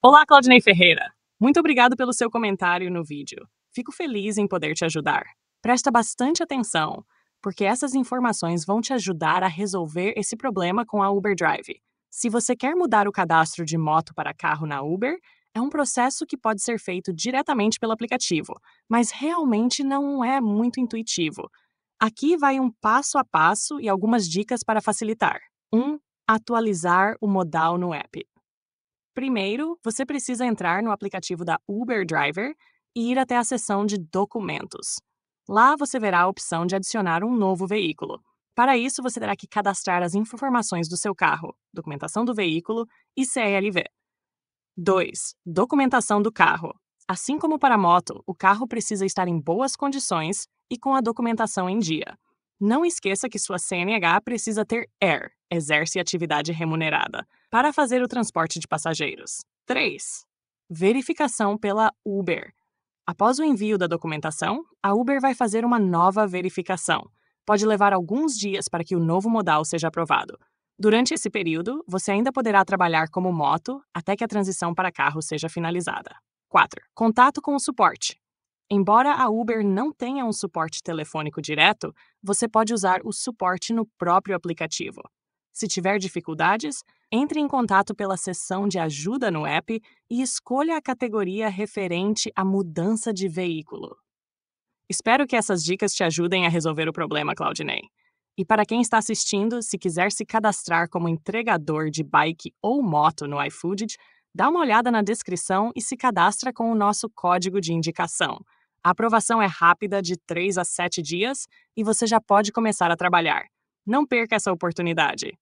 Olá, Claudinei Ferreira. Muito obrigado pelo seu comentário no vídeo. Fico feliz em poder te ajudar. Presta bastante atenção, porque essas informações vão te ajudar a resolver esse problema com a Uber Drive. Se você quer mudar o cadastro de moto para carro na Uber, é um processo que pode ser feito diretamente pelo aplicativo, mas realmente não é muito intuitivo. Aqui vai um passo a passo e algumas dicas para facilitar. 1. Um, atualizar o modal no app. Primeiro, você precisa entrar no aplicativo da Uber Driver e ir até a seção de documentos. Lá você verá a opção de adicionar um novo veículo. Para isso, você terá que cadastrar as informações do seu carro, documentação do veículo e CLV. 2. Documentação do carro. Assim como para a moto, o carro precisa estar em boas condições e com a documentação em dia. Não esqueça que sua CNH precisa ter AIR, Exerce Atividade Remunerada, para fazer o transporte de passageiros. 3. Verificação pela Uber. Após o envio da documentação, a Uber vai fazer uma nova verificação. Pode levar alguns dias para que o novo modal seja aprovado. Durante esse período, você ainda poderá trabalhar como moto até que a transição para carro seja finalizada. 4. Contato com o suporte. Embora a Uber não tenha um suporte telefônico direto, você pode usar o suporte no próprio aplicativo. Se tiver dificuldades, entre em contato pela seção de ajuda no app e escolha a categoria referente à mudança de veículo. Espero que essas dicas te ajudem a resolver o problema, Claudinei. E para quem está assistindo, se quiser se cadastrar como entregador de bike ou moto no iFood, dá uma olhada na descrição e se cadastra com o nosso código de indicação. A aprovação é rápida, de 3 a 7 dias, e você já pode começar a trabalhar. Não perca essa oportunidade.